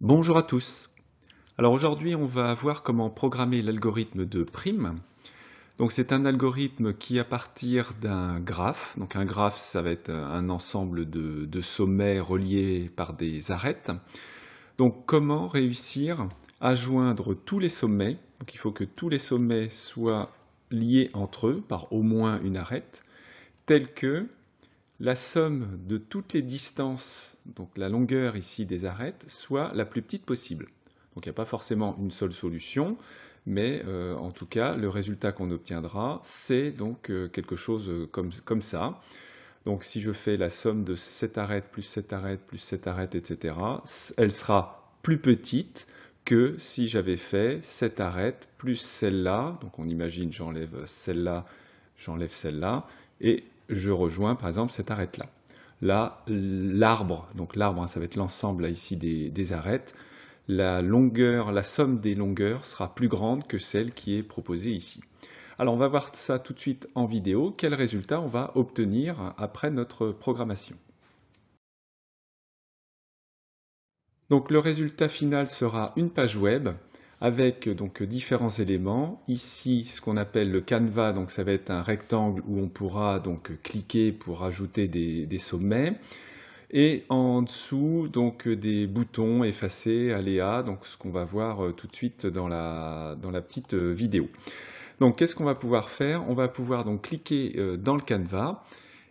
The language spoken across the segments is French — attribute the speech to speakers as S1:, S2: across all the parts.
S1: Bonjour à tous. Alors aujourd'hui, on va voir comment programmer l'algorithme de prime. Donc c'est un algorithme qui, à partir d'un graphe, donc un graphe, ça va être euh, un ensemble de, sommets reliés par des arêtes. Donc comment réussir à joindre tous les sommets Donc il faut que tous les sommets soient liés entre eux par au moins une arête, telle que la somme de toutes les distances, donc la longueur ici des arêtes, soit la plus petite possible. Donc il n'y a pas forcément une seule solution, mais euh, en tout cas, le résultat qu'on obtiendra, c'est donc euh, quelque chose euh, comme, comme, ça. Donc si je fais la somme de cette arête plus cette arête plus cette arête, etc., elle sera plus petite que si j'avais fait cette arête plus celle-là. Donc on imagine, j'enlève celle-là, j'enlève celle-là, et je rejoins par exemple cette arête-là. Là, l'arbre, donc l'arbre, hein, ça va être l'ensemble ici des, arêtes, la longueur, la somme des longueurs sera plus grande que celle qui est proposée ici. Alors on va voir ça tout de suite en vidéo, quel résultat on va obtenir après notre programmation. Donc le résultat final sera une page web avec euh, donc différents éléments. Ici, ce qu'on appelle le canevas, donc ça va être un rectangle où on pourra donc cliquer pour ajouter des, sommets. Et en dessous, donc des boutons effacés, aléas, donc ce qu'on va voir euh, tout de suite dans la, dans la petite euh, vidéo. Donc qu'est-ce qu'on va pouvoir faire On va pouvoir donc cliquer dans le canevas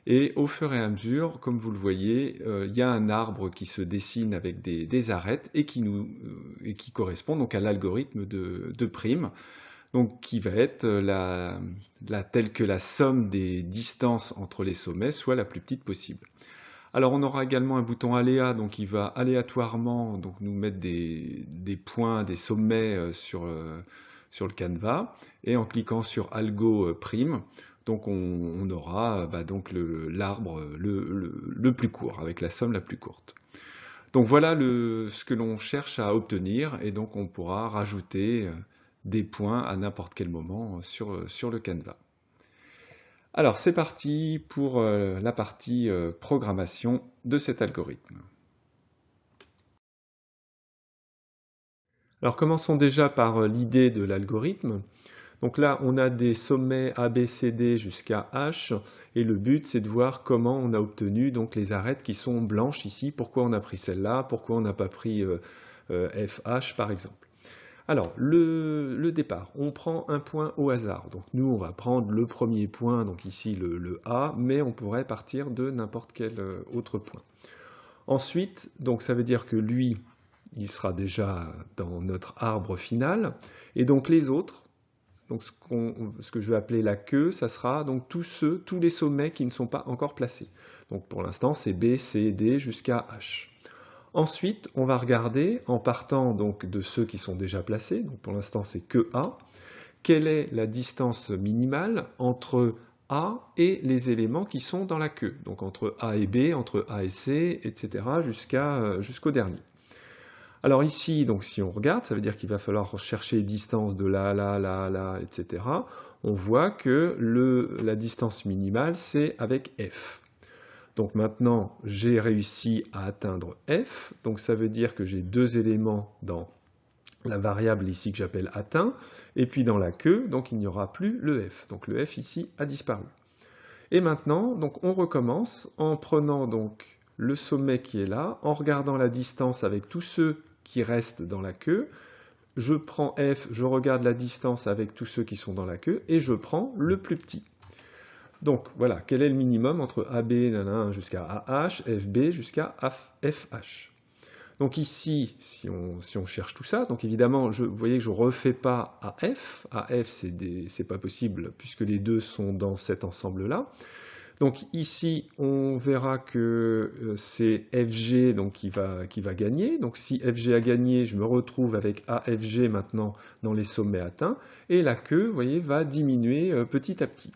S1: et au fur et à mesure, comme vous le voyez, euh, il y a un arbre qui se dessine avec des, arêtes et qui, nous, euh, et qui correspond donc à l'algorithme de, prime, qui va être euh, la, telle que la somme des distances entre les sommets soit la plus petite possible. Alors on aura également un bouton aléa, donc il va aléatoirement nous mettre des, points, des sommets sur, sur le canevas, et en cliquant sur algo prime, donc on, aura bah, donc l'arbre le, plus court, avec la somme la plus courte. Donc voilà ce que l'on cherche à obtenir, et donc on pourra rajouter euh, des points à n'importe quel moment sur, euh, sur le canevas. Alors c'est parti pour euh, la partie programmation de cet algorithme. Alors commençons déjà par l'idée de l'algorithme. Donc là, on a des sommets ABCD jusqu'à H, et le but, c'est de voir comment on a obtenu donc les arêtes qui sont blanches ici, pourquoi on a pris celle-là, pourquoi on n'a pas pris FH euh, euh, par exemple. Alors, le, départ, on prend un point au hasard. Donc nous, on va prendre le premier point, donc ici le, le A, mais on pourrait partir de n'importe quel euh, autre point. Ensuite, donc ça veut dire que lui, il sera déjà dans notre arbre final, et donc les autres, donc ce, que je vais appeler la queue, ça sera donc tous ceux, tous les sommets qui ne sont pas encore placés. Donc pour l'instant, c'est B, C, D jusqu'à H. Ensuite, on va regarder, en partant donc de ceux qui sont déjà placés, donc pour l'instant c'est que A, quelle est la distance minimale entre A et les éléments qui sont dans la queue, donc entre A et B, entre A et C, etc., euh, jusqu'au dernier. Alors ici, donc si on regarde, ça veut dire qu'il va falloir chercher distance de là, là, là, là, etc. On voit que la distance minimale, c'est avec f. Donc maintenant, j'ai réussi à atteindre f. Donc ça veut dire que j'ai deux éléments dans la variable ici que j'appelle atteint, et puis dans la queue, donc il n'y aura plus le f. Donc le f ici a disparu. Et maintenant, donc on recommence en prenant donc le sommet qui est là, en regardant la distance avec tous ceux qui restent dans la queue. Je prends F, je regarde la distance avec tous ceux qui sont dans la queue, et je prends le plus petit. Donc voilà, quel est le minimum entre AB jusqu'à AH, FB jusqu'à FH donc ici, si on, cherche tout ça, donc évidemment, je, vous voyez que je ne refais pas AF. AF, c'est pas possible puisque les deux sont dans cet ensemble-là. Donc ici, on verra que euh, c'est FG donc, qui, va, gagner. Donc si FG a gagné, je me retrouve avec AFG maintenant dans les sommets atteints. Et la queue, vous voyez, va diminuer euh, petit à petit.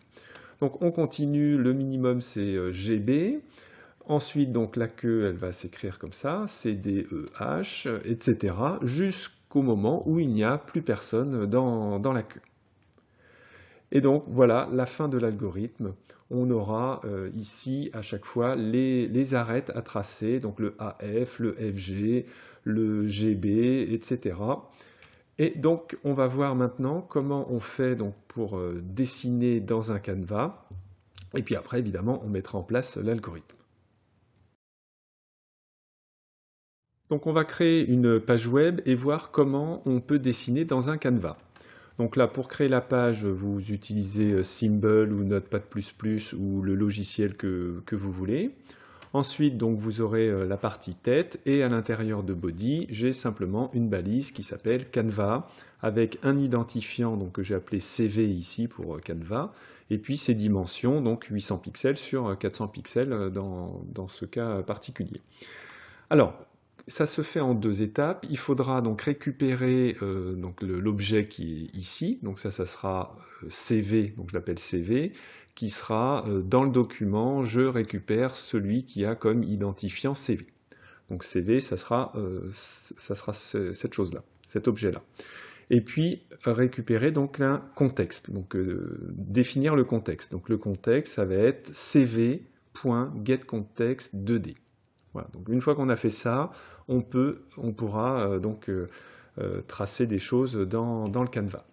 S1: Donc on continue, le minimum c'est euh, GB. Ensuite, donc la queue, elle va s'écrire comme ça, CDEH, etc., jusqu'au moment où il n'y a plus personne dans la queue. Et donc voilà la fin de l'algorithme. On aura euh, ici à chaque fois les, les, arêtes à tracer, donc le AF, le FG, le GB, etc. Et donc on va voir maintenant comment on fait pour euh, dessiner dans un canevas. Et puis après évidemment on mettra en place l'algorithme. Donc on va créer une page web et voir comment on peut dessiner dans un canevas. Donc là, pour créer la page, vous utilisez euh, Symbol ou Notepad++ ou le logiciel que, vous voulez. Ensuite, donc, vous aurez euh, la partie tête et à l'intérieur de body, j'ai simplement une balise qui s'appelle Canva avec un identifiant que j'ai appelé CV ici pour euh, Canva et puis ses dimensions, donc 800 pixels sur 400 pixels dans, dans ce cas particulier. Alors, ça se fait en deux étapes. Il faudra donc récupérer euh, donc l'objet qui est ici. Donc ça, ça sera euh, CV, donc je l'appelle CV, qui sera euh, dans le document, je récupère celui qui a comme identifiant CV. Donc CV, ça sera, ça sera cette chose-là, cet objet-là. Et puis récupérer donc un contexte, donc définir le contexte. Donc le contexte, ça va être CV.getContext2D une fois qu'on a fait ça, on, pourra euh, donc euh, euh, tracer des choses dans, le canevas.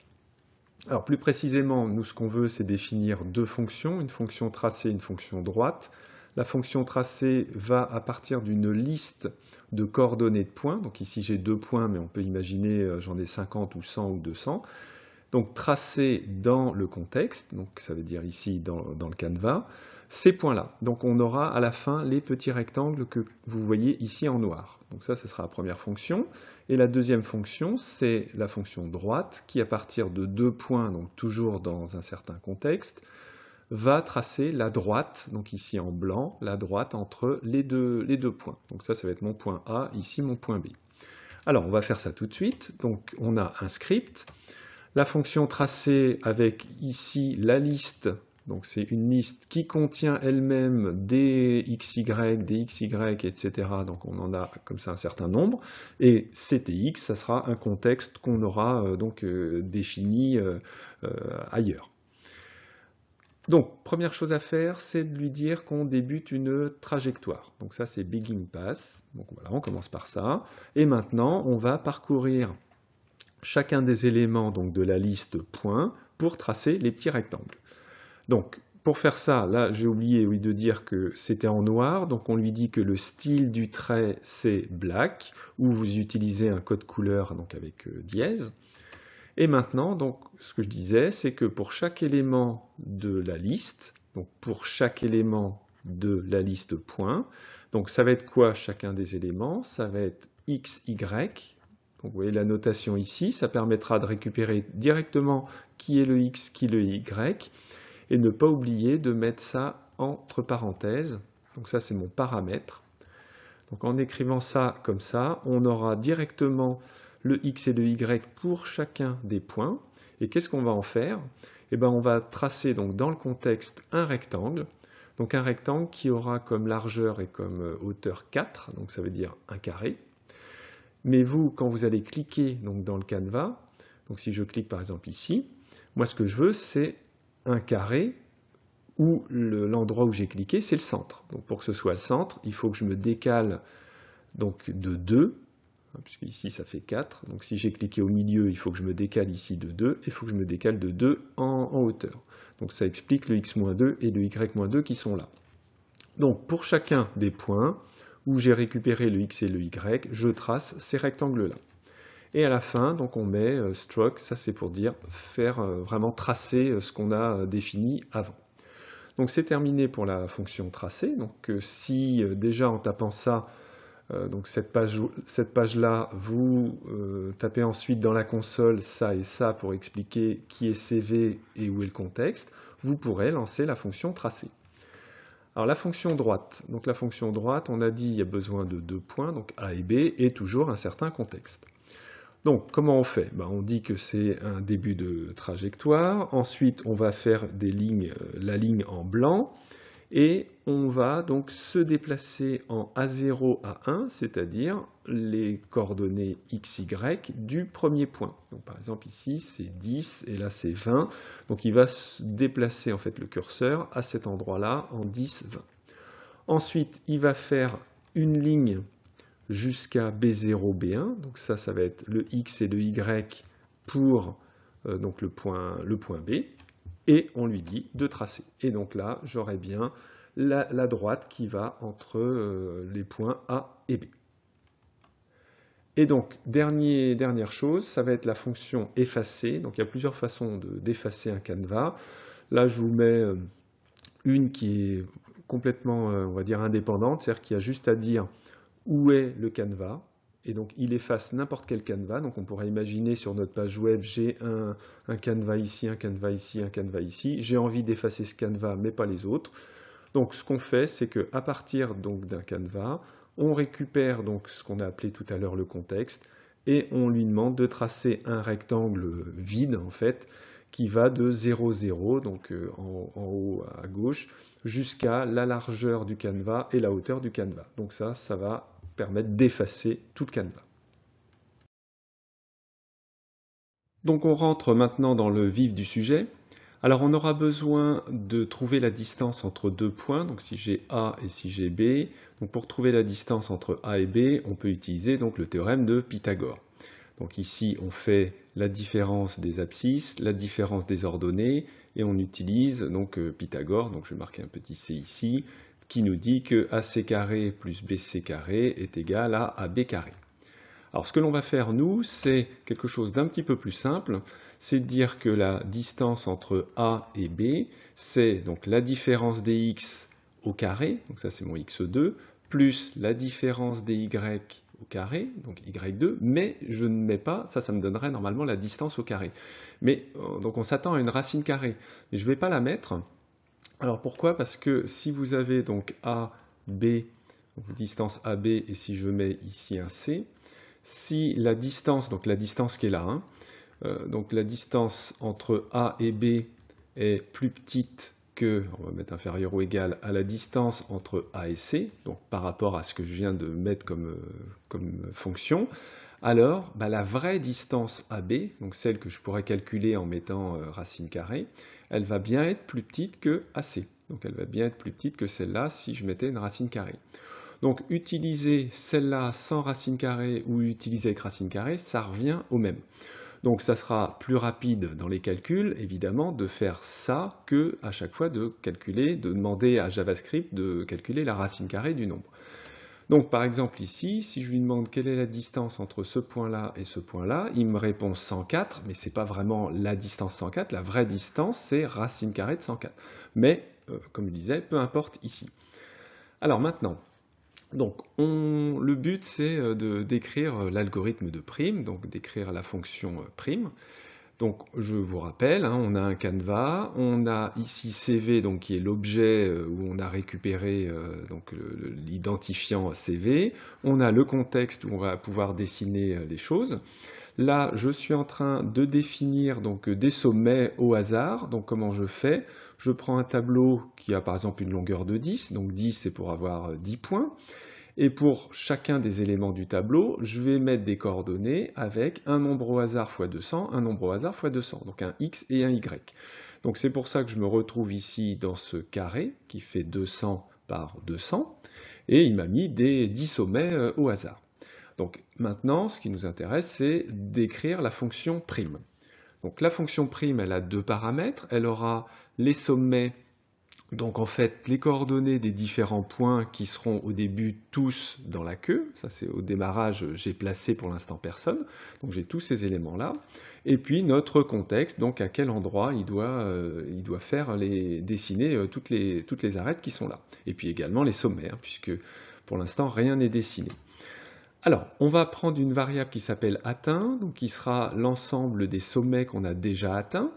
S1: Alors plus précisément, nous ce qu'on veut, c'est définir deux fonctions, une fonction tracée, une fonction droite. La fonction tracée va à partir d'une liste de coordonnées de points. Donc ici j'ai deux points, mais on peut imaginer j'en ai 50 ou 100 ou 200. Donc tracer dans le contexte, ça veut dire ici dans, dans le canevas ces points-là. Donc on aura à la fin les petits rectangles que vous voyez ici en noir. Donc ça, ce sera la première fonction. Et la deuxième fonction, c'est la fonction droite qui, à partir de deux points, donc toujours dans un certain contexte, va tracer la droite, donc ici en blanc, la droite entre les deux, les deux points. Donc ça, ça va être mon point A, ici mon point B. Alors on va faire ça tout de suite. Donc on a un script, la fonction tracée avec ici la liste donc c'est une liste qui contient elle-même des xy, des xy, etc. Donc on en a comme ça un certain nombre. Et ctx, ça sera un contexte qu'on aura euh, donc euh, défini euh, ailleurs. Donc première chose à faire, c'est de lui dire qu'on débute une trajectoire. Donc ça c'est begin pass. Donc voilà, on commence par ça. Et maintenant, on va parcourir chacun des éléments de la liste points pour tracer les petits rectangles. Donc, pour faire ça, là j'ai oublié oui, de dire que c'était en noir, donc on lui dit que le style du trait c'est black, ou vous utilisez un code couleur donc avec euh, dièse. Et maintenant, donc, ce que je disais, c'est que pour chaque élément de la liste, donc pour chaque élément de la liste point, donc ça va être quoi chacun des éléments Ça va être x, y. Donc, vous voyez la notation ici, ça permettra de récupérer directement qui est le x, qui est le y et ne pas oublier de mettre ça entre parenthèses. Donc ça, c'est mon paramètre. Donc en écrivant ça comme ça, on aura directement le x et le y pour chacun des points. Et qu'est-ce qu'on va en faire Eh ben, on va tracer donc dans le contexte un rectangle. Donc un rectangle qui aura comme largeur et comme euh, hauteur 4, donc ça veut dire un carré. Mais vous, quand vous allez cliquer donc dans le canevas, donc si je clique par exemple ici, moi ce que je veux c'est un carré où l'endroit où j'ai cliqué, c'est le centre. Donc pour que ce soit le centre, il faut que je me décale donc de 2, hein, puisque ici ça fait 4. Donc si j'ai cliqué au milieu, il faut que je me décale ici de 2, et il faut que je me décale de 2 en, en hauteur. Donc ça explique le x-2 et le y-2 qui sont là. Donc pour chacun des points où j'ai récupéré le x et le y, je trace ces rectangles-là. Et à la fin, donc on met euh, stroke, ça c'est pour dire faire euh, vraiment tracer euh, ce qu'on a défini avant. Donc c'est terminé pour la fonction tracée. Donc si déjà en tapant ça, donc cette page, là, vous tapez ensuite dans la console ça et ça pour expliquer qui est CV et où est le contexte, vous pourrez lancer la fonction tracée. Alors la fonction droite, donc la fonction droite, on a dit il y a besoin de deux points, donc A et B, et toujours un certain contexte. Donc, comment on fait ben, On dit que c'est un début de trajectoire. Ensuite, on va faire des lignes, euh, la ligne en blanc. Et on va donc se déplacer en A0 à 1, c'est-à-dire les coordonnées x, y du premier point. Donc, par exemple, ici, c'est 10 et là, c'est 20. Donc, il va se déplacer en fait le curseur à cet endroit-là en 10, 20. Ensuite, il va faire une ligne jusqu'à B0, B1. Donc ça, ça va être le X et le Y pour euh, donc le, point, le point B. Et on lui dit de tracer. Et donc là, j'aurai bien la, droite qui va entre euh, les points A et B. Et donc, dernière chose, ça va être la fonction effacer. Donc il y a plusieurs façons d'effacer un canevas. Là, je vous mets euh, une qui est complètement, on va dire, indépendante, c'est-à-dire qu'il y a juste à dire où est le canevas. Et donc, il efface n'importe quel canevas. Donc, on pourrait imaginer sur notre page web, j'ai un, canevas ici, un canevas ici, un canevas ici. J'ai envie d'effacer ce canevas, mais pas les autres. Donc, ce qu'on fait, c'est que à partir d'un canevas, on récupère donc ce qu'on a appelé tout à l'heure le contexte et on lui demande de tracer un rectangle vide, en fait, qui va de 0,0, donc euh, en, en haut à gauche, jusqu'à la largeur du canevas et la hauteur du canevas. Donc ça, ça va permettre d'effacer tout le canevas. Donc on rentre maintenant dans le vif du sujet. Alors on aura besoin de trouver la distance entre deux points, donc si j'ai A et si j'ai B. Donc pour trouver la distance entre A et B, on peut utiliser donc le théorème de Pythagore. Donc ici on fait la différence des abscisses, la différence des ordonnées, et on utilise donc euh, Pythagore, donc je vais marquer un petit C ici, qui nous dit que AC carré plus BC carré est égal à AB carré. Alors ce que l'on va faire nous, c'est quelque chose d'un petit peu plus simple, c'est de dire que la distance entre A et B, c'est donc la différence des x au carré, donc ça c'est mon x2, plus la différence des y au carré, donc y2, mais je ne mets pas, ça, ça me donnerait normalement la distance au carré. Mais euh, donc on s'attend à une racine carrée, mais je ne vais pas la mettre, alors pourquoi Parce que si vous avez donc A, B, distance AB, et si je mets ici un C, si la distance, donc la distance qui est là, hein, euh, donc la distance entre A et B est plus petite que, on va mettre inférieur ou égal, à la distance entre A et C, donc par rapport à ce que je viens de mettre comme, euh, comme fonction, alors bah, la vraie distance AB, donc celle que je pourrais calculer en mettant euh, racine carrée, elle va bien être plus petite que AC. Donc elle va bien être plus petite que celle-là si je mettais une racine carrée. Donc utiliser celle-là sans racine carrée ou utiliser avec racine carrée, ça revient au même. Donc ça sera plus rapide dans les calculs, évidemment, de faire ça que à chaque fois de calculer, de demander à JavaScript de calculer la racine carrée du nombre. Donc par exemple ici, si je lui demande quelle est la distance entre ce point-là et ce point-là, il me répond 104, mais ce n'est pas vraiment la distance 104, la vraie distance c'est racine carrée de 104. Mais, euh, comme je disais, peu importe ici. Alors maintenant, le but c'est euh, de décrire euh, l'algorithme de prime, donc d'écrire la fonction prime. Donc je vous rappelle, hein, on a un canevas, on a ici CV donc qui est l'objet euh, où on a récupéré euh, donc l'identifiant CV, on a le contexte où on va pouvoir dessiner euh, les choses. Là, je suis en train de définir donc des sommets au hasard. Donc comment je fais Je prends un tableau qui a par exemple une longueur de 10, donc 10 c'est pour avoir 10 points. Et pour chacun des éléments du tableau, je vais mettre des coordonnées avec un nombre au hasard x 200, un nombre au hasard fois 200, donc un x et un y. Donc c'est pour ça que je me retrouve ici dans ce carré qui fait 200 par 200, et il m'a mis des 10 sommets euh, au hasard. Donc maintenant, ce qui nous intéresse, c'est d'écrire la fonction prime. Donc la fonction prime, elle a deux paramètres. Elle aura les sommets donc en fait, les coordonnées des différents points qui seront au début tous dans la queue, ça c'est au démarrage, j'ai placé pour l'instant personne, donc j'ai tous ces éléments-là, et puis notre contexte, donc à quel endroit il doit, euh, il doit faire les, dessiner euh, toutes, les, toutes les arêtes qui sont là, et puis également les sommets, puisque pour l'instant rien n'est dessiné. Alors, on va prendre une variable qui s'appelle atteint, donc qui sera l'ensemble des sommets qu'on a déjà atteints,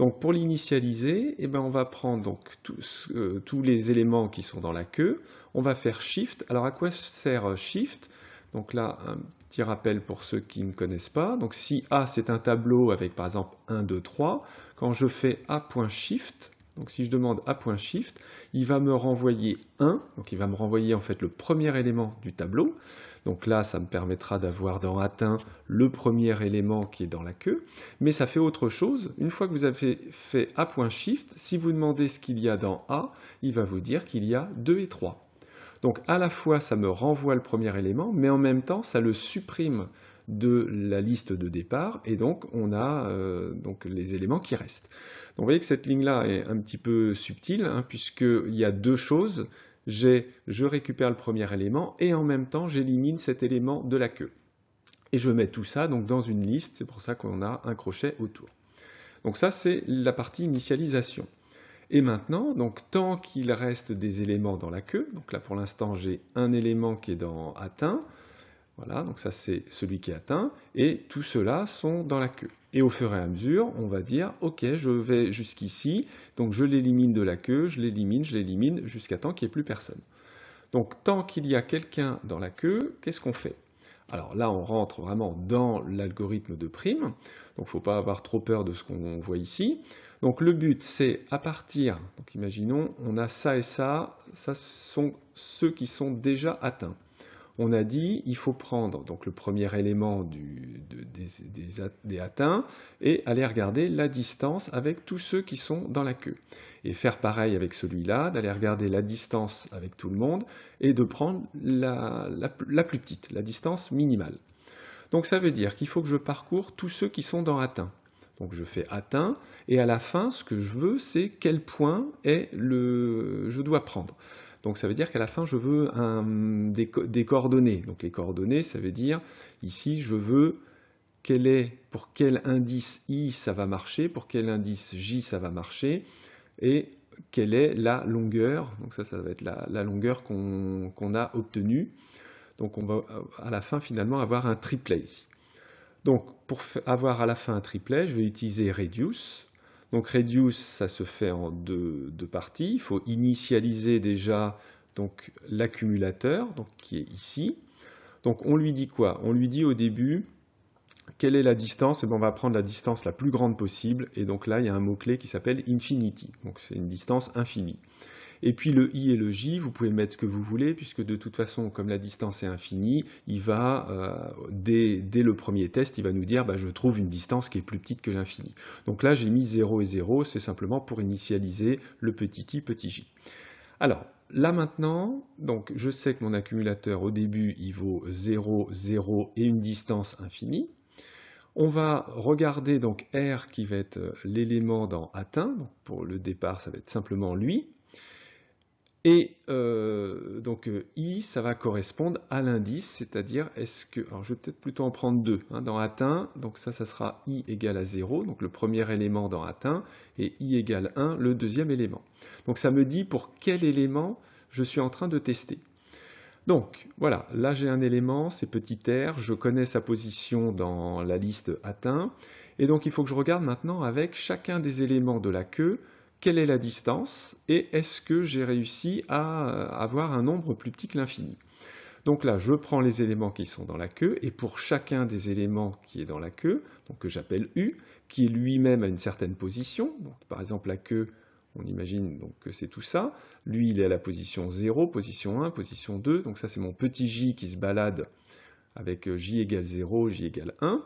S1: donc pour l'initialiser, eh ben, on va prendre donc tous, euh, tous les éléments qui sont dans la queue, on va faire Shift. Alors à quoi sert euh, Shift Donc là, un petit rappel pour ceux qui ne connaissent pas. Donc si A c'est un tableau avec par exemple 1, 2, 3, quand je fais A.Shift, donc si je demande A.Shift, il va me renvoyer 1, donc il va me renvoyer en fait le premier élément du tableau. Donc là, ça me permettra d'avoir dans atteint le premier élément qui est dans la queue. Mais ça fait autre chose. Une fois que vous avez fait A.Shift, si vous demandez ce qu'il y a dans A, il va vous dire qu'il y a 2 et 3. Donc à la fois, ça me renvoie le premier élément, mais en même temps, ça le supprime de la liste de départ, et donc on a euh, donc les éléments qui restent. Donc vous voyez que cette ligne-là est un petit peu subtile, hein, puisqu'il y a deux choses je récupère le premier élément et en même temps j'élimine cet élément de la queue. Et je mets tout ça donc dans une liste, c'est pour ça qu'on a un crochet autour. Donc ça c'est la partie initialisation. Et maintenant, donc tant qu'il reste des éléments dans la queue, donc là pour l'instant j'ai un élément qui est dans atteint, voilà, donc ça c'est celui qui est atteint, et tous ceux-là sont dans la queue. Et au fur et à mesure, on va dire, ok, je vais jusqu'ici, donc je l'élimine de la queue, je l'élimine, je l'élimine, jusqu'à temps qu'il n'y ait plus personne. Donc tant qu'il y a quelqu'un dans la queue, qu'est-ce qu'on fait alors là, on rentre vraiment dans l'algorithme de prime, donc il ne faut pas avoir trop peur de ce qu'on voit ici. Donc le but, c'est à partir, donc imaginons, on a ça et ça, ça sont ceux qui sont déjà atteints on a dit il faut prendre donc le premier élément des, atteints et aller regarder la distance avec tous ceux qui sont dans la queue. Et faire pareil avec celui-là, d'aller regarder la distance avec tout le monde et de prendre la, la plus petite, la distance minimale. Donc ça veut dire qu'il faut que je parcours tous ceux qui sont dans atteint. Donc je fais atteint et à la fin, ce que je veux, c'est quel point est le, je dois prendre. Donc ça veut dire qu'à la fin, je veux des, coordonnées. Donc les coordonnées, ça veut dire ici, je veux est, pour quel indice i ça va marcher, pour quel indice j ça va marcher, et quelle est la longueur. Donc ça, ça va être la, longueur qu'on a obtenue. Donc on va à la fin finalement avoir un triplet ici. Donc pour avoir à la fin un triplet, je vais utiliser reduce donc reduce, ça se fait en deux, parties. Il faut initialiser déjà l'accumulateur qui est ici. Donc on lui dit quoi On lui dit au début quelle est la distance eh ben, On va prendre la distance la plus grande possible. Et donc là, il y a un mot-clé qui s'appelle infinity. Donc c'est une distance infinie. Et puis le i et le j, vous pouvez mettre ce que vous voulez, puisque de toute façon, comme la distance est infinie, il va, euh, dès, dès, le premier test, il va nous dire bah, je trouve une distance qui est plus petite que l'infini. Donc là, j'ai mis 0 et 0, c'est simplement pour initialiser le petit i, petit j. Alors, là maintenant, donc je sais que mon accumulateur au début, il vaut 0, 0 et une distance infinie. On va regarder donc R qui va être euh, l'élément dans atteint, pour le départ ça va être simplement lui. Et euh, donc euh, i, ça va correspondre à l'indice, c'est-à-dire est-ce que... Alors je vais peut-être plutôt en prendre deux. Hein, dans atteint, donc ça, ça sera i égale à 0, donc le premier élément dans atteint, et i égale 1, le deuxième élément. Donc ça me dit pour quel élément je suis en train de tester. Donc voilà, là j'ai un élément, c'est petit r, je connais sa position dans la liste atteint, et donc il faut que je regarde maintenant avec chacun des éléments de la queue, quelle est la distance et est-ce que j'ai réussi à euh, avoir un nombre plus petit que l'infini. Donc là, je prends les éléments qui sont dans la queue, et pour chacun des éléments qui est dans la queue, donc que j'appelle U, qui est lui-même à une certaine position, par exemple la queue, on imagine donc que c'est tout ça, lui il est à la position 0, position 1, position 2, donc ça c'est mon petit j qui se balade avec j égale 0, j égale 1,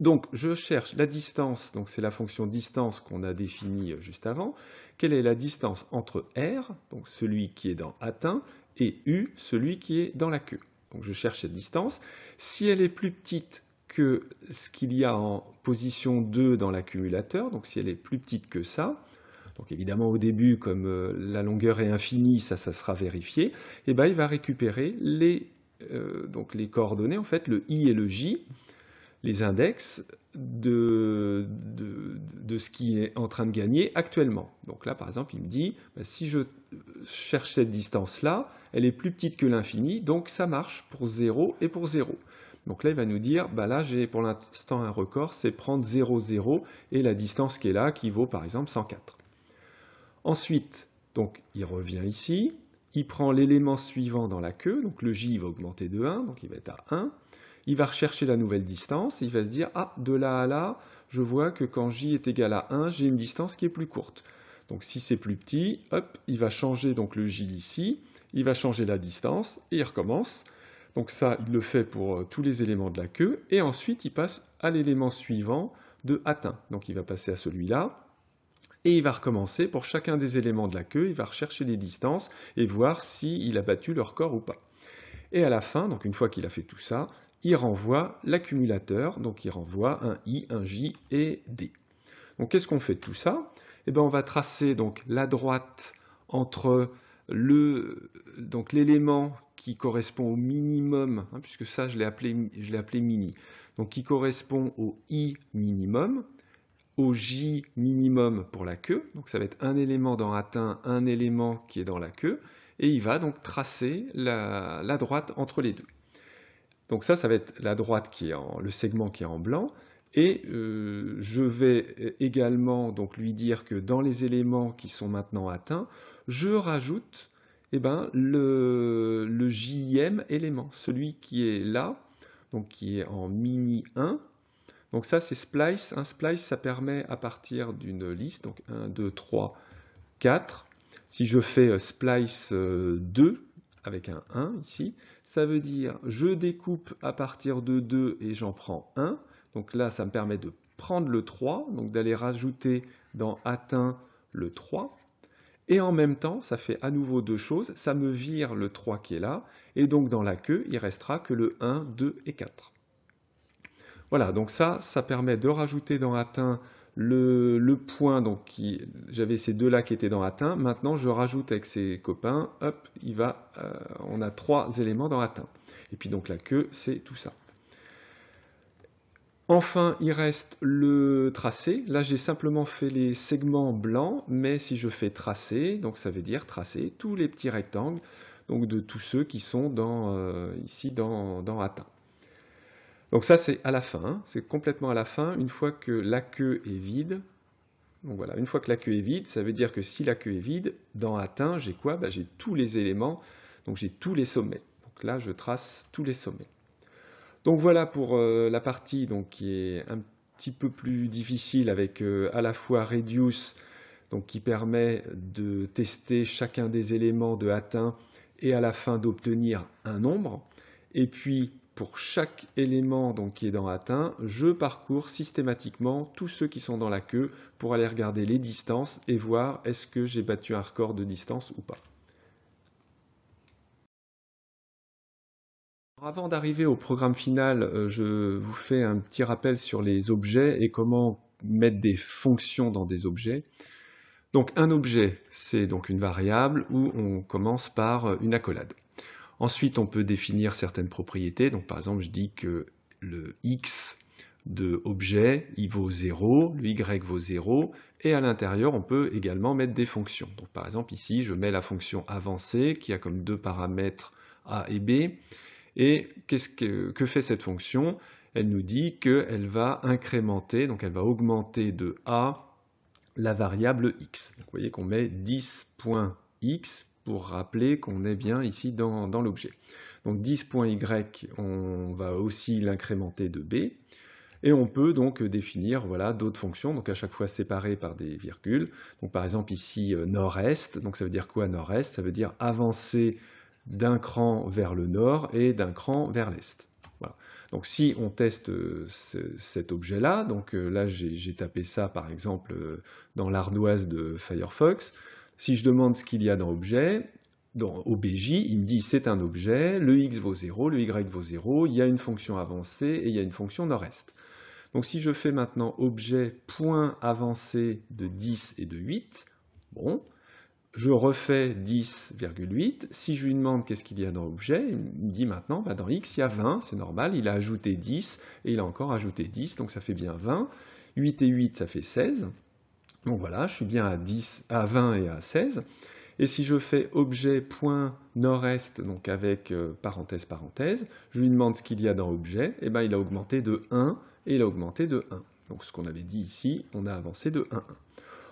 S1: donc je cherche la distance, donc c'est la fonction distance qu'on a définie juste avant. Quelle est la distance entre R, donc celui qui est dans atteint, et U, celui qui est dans la queue. Donc je cherche cette distance. Si elle est plus petite que ce qu'il y a en position 2 dans l'accumulateur, donc si elle est plus petite que ça, donc évidemment au début comme euh, la longueur est infinie, ça, ça sera vérifié, et eh ben il va récupérer les, euh, donc les coordonnées, en fait le i et le j, les index de, ce qui est en train de gagner actuellement. Donc là, par exemple, il me dit, bah, si je cherche cette distance-là, elle est plus petite que l'infini, donc ça marche pour 0 et pour 0. Donc là, il va nous dire, bah, là, j'ai pour l'instant un record, c'est prendre 0, 0, et la distance qui est là, qui vaut par exemple 104. Ensuite, donc il revient ici, il prend l'élément suivant dans la queue, donc le j va augmenter de 1, donc il va être à 1, il va rechercher la nouvelle distance, il va se dire, ah, de là à là, je vois que quand j est égal à 1, j'ai une distance qui est plus courte. Donc si c'est plus petit, hop, il va changer donc le j ici, il va changer la distance, et il recommence. Donc ça, il le fait pour euh, tous les éléments de la queue, et ensuite il passe à l'élément suivant de atteint. Donc il va passer à celui-là, et il va recommencer pour chacun des éléments de la queue, il va rechercher les distances et voir s'il a battu leur corps ou pas. Et à la fin, donc une fois qu'il a fait tout ça, il renvoie l'accumulateur, donc il renvoie un i, un j et d. Donc qu'est-ce qu'on fait de tout ça Eh bien on va tracer donc la droite entre l'élément qui correspond au minimum, hein, puisque ça je l'ai appelé mini, donc qui correspond au i minimum, au j minimum pour la queue, donc ça va être un élément dans atteint, un élément qui est dans la queue, et il va donc tracer la droite entre les deux. Donc ça, ça va être la droite qui est en, le segment qui est en blanc. Et euh, je vais euh, également donc lui dire que dans les éléments qui sont maintenant atteints, je rajoute eh ben, le, le JM élément, celui qui est là, donc qui est en mini 1. Donc ça c'est splice. Un splice ça permet à partir d'une liste, donc 1, 2, 3, 4. Si je fais euh, splice 2, avec un 1 ici, ça veut dire je découpe à partir de 2 et j'en prends 1. Donc là, ça me permet de prendre le 3, donc d'aller rajouter dans atteint le 3. Et en même temps, ça fait à nouveau deux choses, ça me vire le 3 qui est là, et donc dans la queue, il restera que le 1, 2 et 4. Voilà, donc ça, ça permet de rajouter dans atteint le, point, donc j'avais ces deux-là qui étaient dans atteint, maintenant je rajoute avec ces copains, hop, il va, euh, on a trois éléments dans atteint. Et puis donc la queue, c'est tout ça. Enfin, il reste le tracé. Là, j'ai simplement fait les segments blancs, mais si je fais tracer, donc ça veut dire tracer tous les petits rectangles, donc de tous ceux qui sont dans, euh, ici dans, dans atteint. Donc ça, c'est à la fin, hein. c'est complètement à la fin, une fois que la queue est vide. Donc voilà, une fois que la queue est vide, ça veut dire que si la queue est vide, dans atteint, j'ai quoi bah, J'ai tous les éléments, donc j'ai tous les sommets. Donc là, je trace tous les sommets. Donc voilà pour euh, la partie donc, qui est un petit peu plus difficile avec euh, à la fois Reduce, donc, qui permet de tester chacun des éléments de atteint et à la fin d'obtenir un nombre. Et puis pour chaque élément qui est dans atteint, je parcours systématiquement tous ceux qui sont dans la queue pour aller regarder les distances et voir est-ce que j'ai battu un record de distance ou pas. Avant d'arriver au programme final, euh, je vous fais un petit rappel sur les objets et comment mettre des fonctions dans des objets. Donc un objet, c'est donc une variable où on commence par une accolade. Ensuite, on peut définir certaines propriétés. Donc, par exemple, je dis que le x de objet, il vaut 0, le y vaut 0, et à l'intérieur, on peut également mettre des fonctions. Donc, par exemple, ici, je mets la fonction avancée, qui a comme deux paramètres a et b. Et qu'est-ce que, fait cette fonction Elle nous dit qu'elle va incrémenter, donc elle va augmenter de a la variable x. vous voyez qu'on met 10.x pour rappeler qu'on est bien ici dans, l'objet. Donc 10.y, on va aussi l'incrémenter de b, et on peut donc définir voilà, d'autres fonctions, donc à chaque fois séparées par des virgules. Donc par exemple ici euh, nord-est, donc ça veut dire quoi nord-est Ça veut dire avancer d'un cran vers le nord et d'un cran vers l'est. Donc si on teste euh, cet objet-là, donc euh, là j'ai tapé ça par exemple dans l'ardoise de Firefox, si je demande ce qu'il y a dans objet, dans OBJ, il me dit c'est un objet, le x vaut 0, le y vaut 0, il y a une fonction avancée et il y a une fonction nord-est. Donc si je fais maintenant objet point avancé de 10 et de 8, bon, je refais 10,8. Si je lui demande qu'est-ce qu'il y a dans objet, il me dit maintenant bah, dans x il y a 20, c'est normal, il a ajouté 10 et il a encore ajouté 10, donc ça fait bien 20. 8 et 8 ça fait 16. Donc voilà, je suis bien à, 10, à 20 et à 16. Et si je fais objet.nord-est, donc avec euh, parenthèse parenthèse, je lui demande ce qu'il y a dans objet, et eh bien il a augmenté de 1 et il a augmenté de 1. Donc ce qu'on avait dit ici, on a avancé de 1, 1.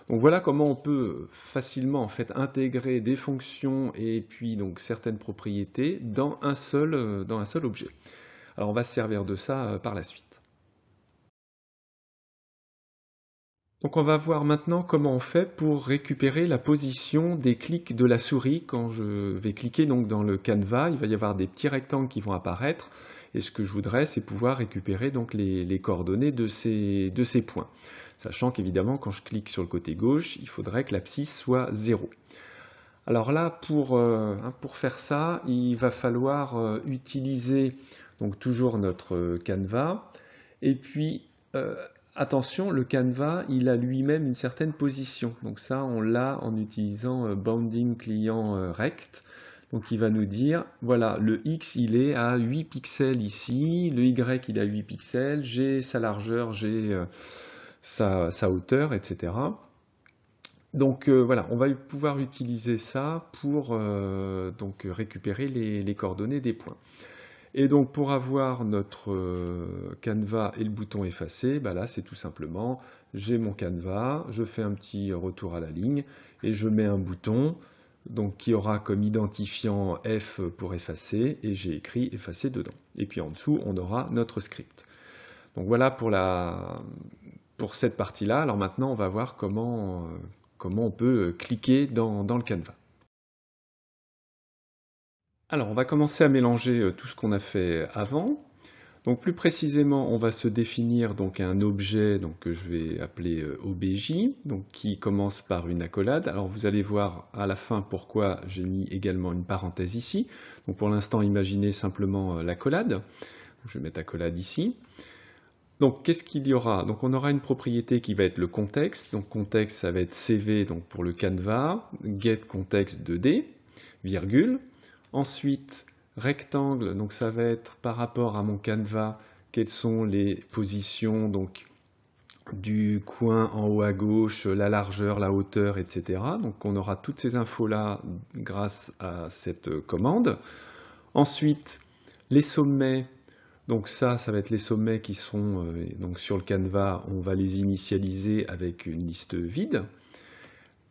S1: Donc voilà comment on peut facilement en fait intégrer des fonctions et puis donc certaines propriétés dans un seul, euh, dans un seul objet. Alors on va se servir de ça euh, par la suite. Donc on va voir maintenant comment on fait pour récupérer la position des clics de la souris. Quand je vais cliquer donc dans le canevas, il va y avoir des petits rectangles qui vont apparaître. Et ce que je voudrais, c'est pouvoir récupérer donc les, coordonnées de ces, points. Sachant qu'évidemment, quand je clique sur le côté gauche, il faudrait que l'abscisse soit 0. Alors là, euh, hein, pour, faire ça, il va falloir euh, utiliser donc toujours notre euh, canevas et puis Attention, le canevas, il a lui-même une certaine position. Donc ça, on l'a en utilisant euh, bounding client euh, rect. Donc il va nous dire, voilà, le X, il est à 8 pixels ici, le Y, il a 8 pixels, j'ai sa largeur, j'ai euh, sa, hauteur, etc. Donc voilà, on va pouvoir utiliser ça pour donc récupérer les coordonnées des points. Et donc pour avoir notre euh, canevas et le bouton effacer, bah là c'est tout simplement j'ai mon canevas, je fais un petit retour à la ligne et je mets un bouton donc qui aura comme identifiant F pour effacer et j'ai écrit effacer dedans. Et puis en dessous on aura notre script. Donc voilà pour, la, pour cette partie là. Alors maintenant on va voir comment, euh, comment on peut euh, cliquer dans, dans le canevas. Alors, on va commencer à mélanger euh, tout ce qu'on a fait avant. Donc plus précisément, on va se définir donc un objet donc, que je vais appeler euh, OBJ, qui commence par une accolade. Alors vous allez voir à la fin pourquoi j'ai mis également une parenthèse ici. Donc pour l'instant, imaginez simplement euh, l'accolade. Je vais mettre accolade ici. Donc qu'est-ce qu'il y aura Donc on aura une propriété qui va être le contexte. Donc contexte, ça va être CV donc pour le canevas, get contexte 2D, virgule. Ensuite, rectangle, donc ça va être par rapport à mon canevas, quelles sont les positions donc du coin en haut à gauche, la largeur, la hauteur, etc. Donc on aura toutes ces infos-là grâce à cette commande. Ensuite, les sommets. Donc ça, ça va être les sommets qui sont euh, donc sur le canevas. On va les initialiser avec une liste vide.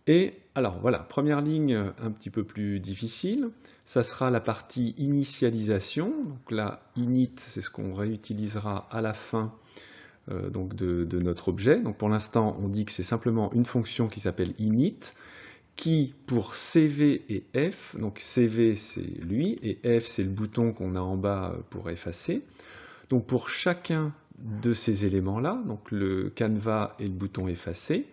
S1: Et alors voilà, première ligne un petit peu plus difficile, ça sera la partie initialisation. Donc là, init, c'est ce qu'on réutilisera à la fin euh, de, de, notre objet. Donc pour l'instant, on dit que c'est simplement une fonction qui s'appelle init, qui pour CV et F, donc CV c'est lui, et F c'est le bouton qu'on a en bas pour effacer. Donc pour chacun de ces éléments-là, donc le canevas et le bouton effacer,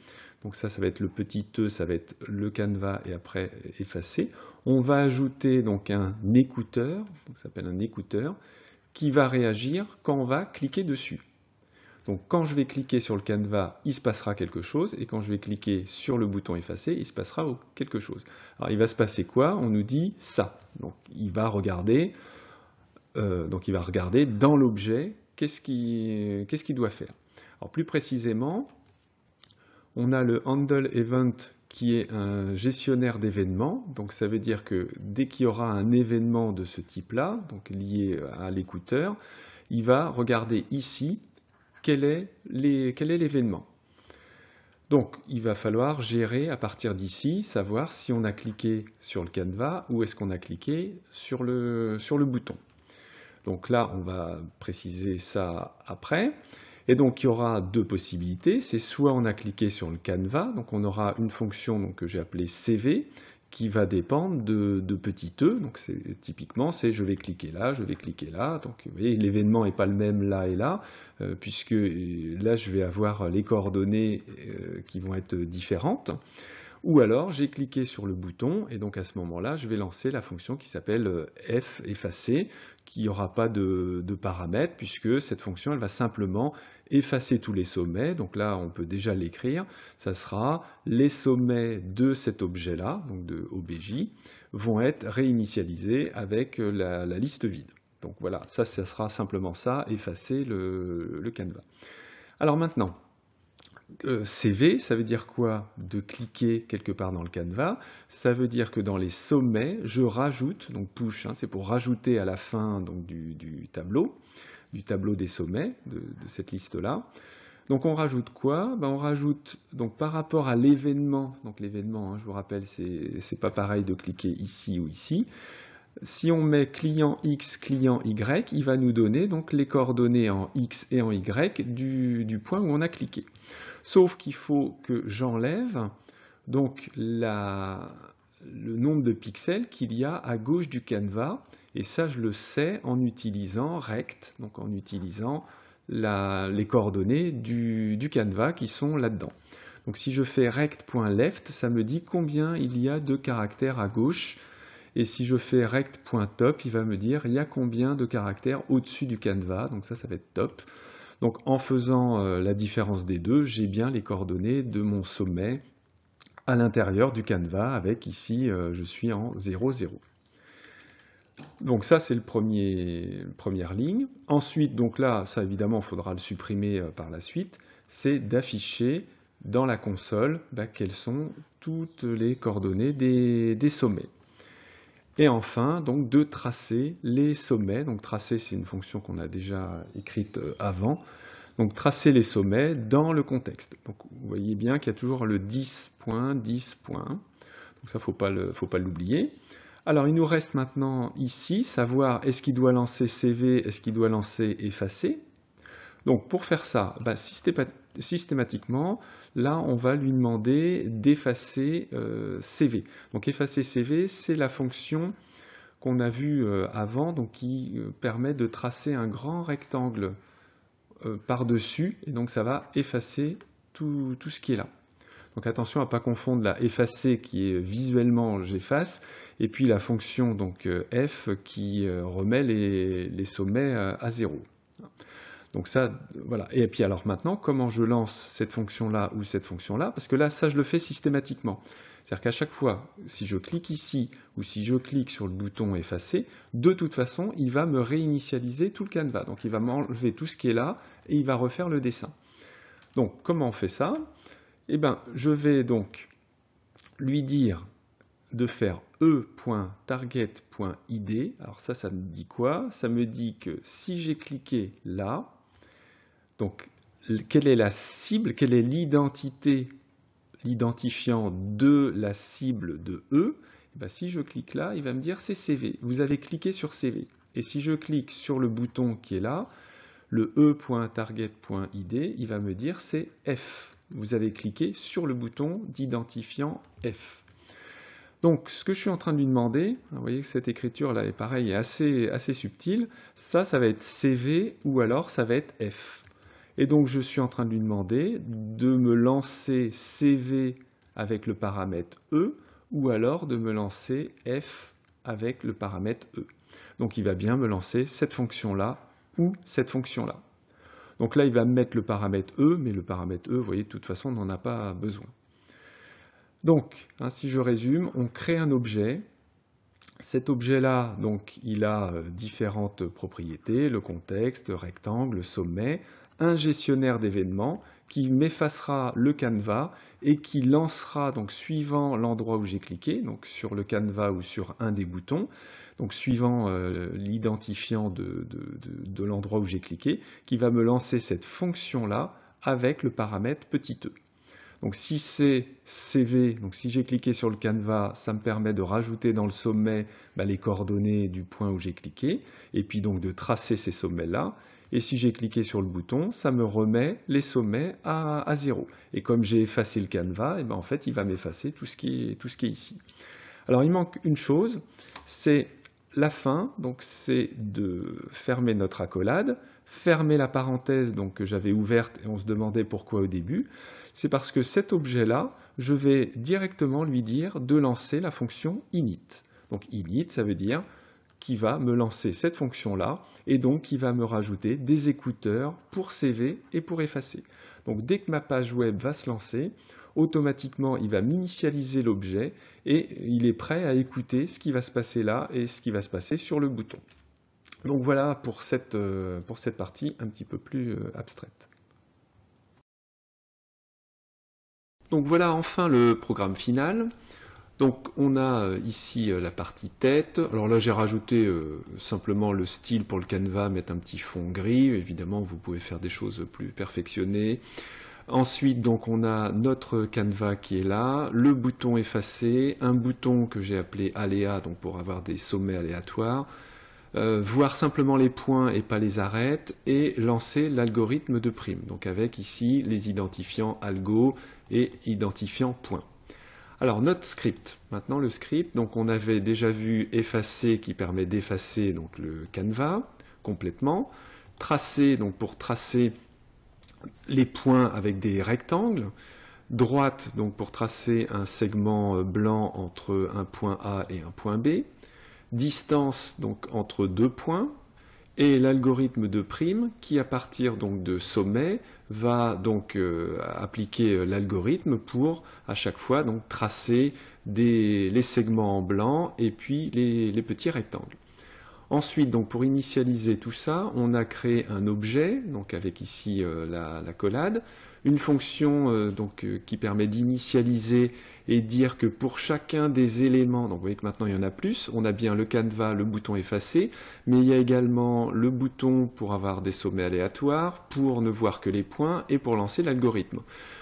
S1: donc ça, ça va être le petit E, ça va être le canevas et après effacer. On va ajouter donc un écouteur, ça s'appelle un écouteur, qui va réagir quand on va cliquer dessus. Donc quand je vais cliquer sur le canevas, il se passera quelque chose, et quand je vais cliquer sur le bouton effacer, il se passera quelque chose. Alors il va se passer quoi On nous dit ça. Donc il va regarder, euh, donc il va regarder dans l'objet qu'est-ce qu'il doit faire. Alors plus précisément, on a le handle event qui est un gestionnaire d'événements. Donc ça veut dire que dès qu'il y aura un événement de ce type-là, donc lié à l'écouteur, il va regarder ici quel est l'événement. Donc il va falloir gérer à partir d'ici, savoir si on a cliqué sur le canevas ou est-ce qu'on a cliqué sur le, sur le bouton. Donc là, on va préciser ça après. Et donc il y aura deux possibilités, c'est soit on a cliqué sur le canevas, donc on aura une fonction que j'ai appelée CV qui va dépendre de, petit e, donc typiquement c'est je vais cliquer là, je vais cliquer là, donc vous voyez l'événement n'est pas le même là et là, euh, puisque euh, là je vais avoir les coordonnées euh, qui vont être différentes. Ou alors j'ai cliqué sur le bouton et donc à ce moment-là, je vais lancer la fonction qui s'appelle euh, f effacer, qui n'aura pas de, de, paramètres puisque cette fonction elle va simplement effacer tous les sommets. Donc là, on peut déjà l'écrire. Ça sera les sommets de cet objet-là, donc de OBJ, vont être réinitialisés avec euh, la, liste vide. Donc voilà, ça, ça sera simplement ça, effacer le, le canevas. Alors maintenant, euh, CV, ça veut dire quoi De cliquer quelque part dans le canevas. Ça veut dire que dans les sommets, je rajoute, donc push, hein, c'est pour rajouter à la fin du, tableau, du tableau des sommets, de, cette liste-là. Donc on rajoute quoi ben, On rajoute, donc par rapport à l'événement, donc l'événement, hein, je vous rappelle, c'est pas pareil de cliquer ici ou ici, si on met client X, client Y, il va nous donner donc les coordonnées en X et en Y du, point où on a cliqué. Sauf qu'il faut que j'enlève donc le nombre de pixels qu'il y a à gauche du canevas. Et ça, je le sais en utilisant rect, donc en utilisant les coordonnées du, du canevas qui sont là-dedans. Donc si je fais rect.left, ça me dit combien il y a de caractères à gauche et si je fais rect.top, il va me dire il y a combien de caractères au-dessus du canevas. Donc ça, ça va être top. Donc en faisant euh, la différence des deux, j'ai bien les coordonnées de mon sommet à l'intérieur du canevas avec ici, euh, je suis en 0, 0. Donc ça, c'est la première ligne. Ensuite, donc là, ça évidemment, il faudra le supprimer euh, par la suite, c'est d'afficher dans la console bah, quelles sont toutes les coordonnées des sommets. Et enfin, donc de tracer les sommets. Donc tracer, c'est une fonction qu'on a déjà écrite euh, avant. Donc tracer les sommets dans le contexte. Donc vous voyez bien qu'il y a toujours le 10 Donc ça, faut pas le, faut pas l'oublier. Alors il nous reste maintenant ici savoir est-ce qu'il doit lancer CV, est-ce qu'il doit lancer effacer. Donc pour faire ça, bah, systématiquement, là, on va lui demander d'effacer euh, CV. Donc effacer CV, c'est la fonction qu'on a vue euh, avant, donc qui euh, permet de tracer un grand rectangle par-dessus, et donc ça va effacer tout, ce qui est là. Donc attention à ne pas confondre la effacer qui est visuellement j'efface, et puis la fonction donc f qui remet les, les sommets à zéro. Donc ça, voilà. Et puis alors maintenant, comment je lance cette fonction-là ou cette fonction-là Parce que là, ça, je le fais systématiquement. C'est-à-dire qu'à chaque fois, si je clique ici ou si je clique sur le bouton effacer, de toute façon, il va me réinitialiser tout le canevas. Donc il va m'enlever tout ce qui est là et il va refaire le dessin. Donc comment on fait ça Eh bien, je vais donc lui dire de faire e.target.id. Alors ça, ça me dit quoi Ça me dit que si j'ai cliqué là, donc, quelle est la cible, quelle est l'identité, l'identifiant de la cible de E eh ben, Si je clique là, il va me dire c'est CV. Vous avez cliqué sur CV. Et si je clique sur le bouton qui est là, le e.target.id, il va me dire c'est F. Vous avez cliqué sur le bouton d'identifiant F. Donc, ce que je suis en train de lui demander, vous voyez que cette écriture là est pareil, est assez, assez subtile, ça, ça va être CV ou alors ça va être F. Et donc je suis en train de lui demander de me lancer CV avec le paramètre E ou alors de me lancer F avec le paramètre E. Donc il va bien me lancer cette fonction-là ou cette fonction-là. Donc là, il va mettre le paramètre E, mais le paramètre E, vous voyez, de toute façon, on n'en a pas besoin. Donc, hein, si je résume, on crée un objet. Cet objet-là, donc, il a euh, différentes propriétés, le contexte, rectangle, sommet, un gestionnaire d'événements qui m'effacera le canevas et qui lancera, donc suivant l'endroit où j'ai cliqué, donc sur le canevas ou sur un des boutons, donc suivant euh, l'identifiant de l'endroit où j'ai cliqué, qui va me lancer cette fonction-là avec le paramètre petit e. Donc si c'est CV, donc si j'ai cliqué sur le canevas, ça me permet de rajouter dans le sommet bah, les coordonnées du point où j'ai cliqué, et puis donc de tracer ces sommets-là. Et si j'ai cliqué sur le bouton, ça me remet les sommets à, zéro. Et comme j'ai effacé le canevas, eh ben, en fait il va m'effacer tout, tout ce qui est ici. Alors il manque une chose, c'est la fin, donc c'est de fermer notre accolade, fermer la parenthèse donc, que j'avais ouverte et on se demandait pourquoi au début, c'est parce que cet objet-là, je vais directement lui dire de lancer la fonction init. Donc init, ça veut dire qu'il va me lancer cette fonction-là et donc il va me rajouter des écouteurs pour CV et pour effacer. Donc dès que ma page web va se lancer, automatiquement il va m'initialiser l'objet et il est prêt à écouter ce qui va se passer là et ce qui va se passer sur le bouton. Donc voilà euh, pour cette, partie un petit peu plus euh, abstraite. Donc voilà enfin le programme final. Donc on a euh, ici la partie tête. Alors là j'ai rajouté simplement le style pour le canevas, mettre un petit fond gris. Évidemment vous pouvez faire des choses plus perfectionnées. Ensuite, donc, on a notre canevas qui est là, le bouton effacé, un bouton que j'ai appelé aléa, donc pour avoir des sommets aléatoires, euh, voir simplement les points et pas les arêtes, et lancer l'algorithme de prime, donc avec ici les identifiants algo et identifiants points. Alors notre script, maintenant le script, donc on avait déjà vu effacer qui permet d'effacer donc le canevas complètement, tracer donc pour tracer les points avec des rectangles, droite donc pour tracer un segment blanc entre un point A et un point B, distance donc entre deux points et l'algorithme de prime qui à partir donc de sommet va donc euh, appliquer euh, l'algorithme pour à chaque fois donc tracer les segments en blanc et puis les, petits rectangles. Ensuite, donc pour initialiser tout ça, on a créé un objet, donc avec ici euh, la, la, collade, une fonction donc, qui permet d'initialiser et dire que pour chacun des éléments, donc vous voyez que maintenant il y en a plus, on a bien le canevas, le bouton effacé, mais il y a également le bouton pour avoir des sommets aléatoires, pour ne voir que les points et pour lancer l'algorithme.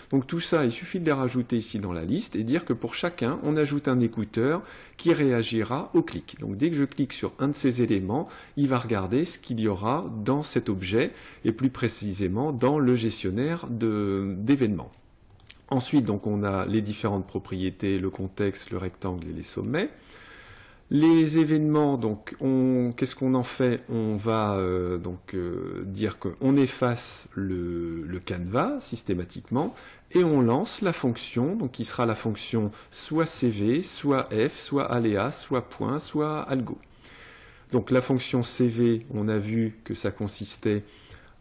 S1: Donc tout ça, il suffit de les rajouter ici dans la liste et dire que pour chacun, on ajoute un écouteur qui réagira au clic. Donc dès que je clique sur un de ces éléments, il va regarder ce qu'il y aura dans cet objet et plus précisément dans le gestionnaire d'événements. Ensuite, donc, on a les différentes propriétés, le contexte, le rectangle et les sommets. Les événements, donc, qu'est-ce qu'on en fait On va euh, donc euh, dire qu'on efface le, le, canevas systématiquement et on lance la fonction, donc qui sera la fonction soit CV, soit F, soit aléa, soit point, soit algo. Donc la fonction CV, on a vu que ça consistait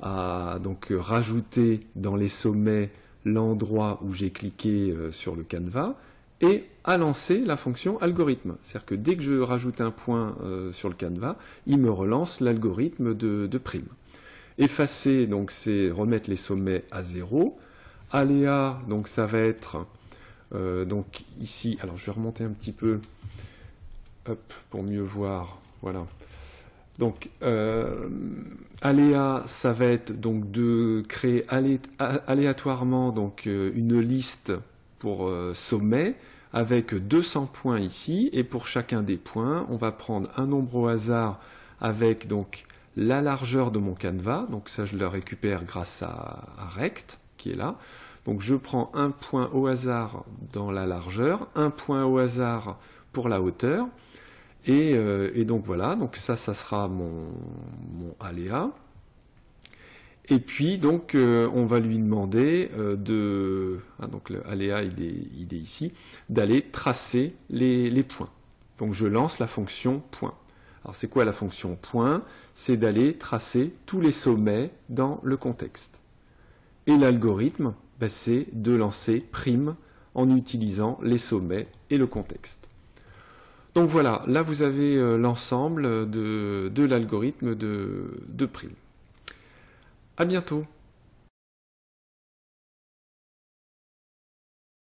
S1: à donc rajouter dans les sommets l'endroit où j'ai cliqué euh, sur le canevas et à lancer la fonction algorithme. C'est-à-dire que dès que je rajoute un point euh, sur le canevas, il me relance l'algorithme de, de, prime. Effacer, donc c'est remettre les sommets à zéro. Aléa, donc ça va être euh, donc ici, alors je vais remonter un petit peu pour mieux voir. Voilà. Donc, euh, aléa, ça va être donc de créer aléatoirement donc euh, une liste pour euh, sommet avec 200 points ici et pour chacun des points, on va prendre un nombre au hasard avec donc la largeur de mon canevas. Donc ça, je le récupère grâce à rect qui est là. Donc je prends un point au hasard dans la largeur, un point au hasard pour la hauteur. Euh, et, donc voilà, donc ça, ça sera mon, aléa. Et puis donc euh, on va lui demander euh, de, hein, donc l'aléa, aléa il est, ici, d'aller tracer les, points. Donc je lance la fonction point. Alors c'est quoi la fonction point C'est d'aller tracer tous les sommets dans le contexte. Et l'algorithme, ben, c'est de lancer prime en utilisant les sommets et le contexte. Donc voilà, là vous avez euh, l'ensemble de, l'algorithme de, de A À bientôt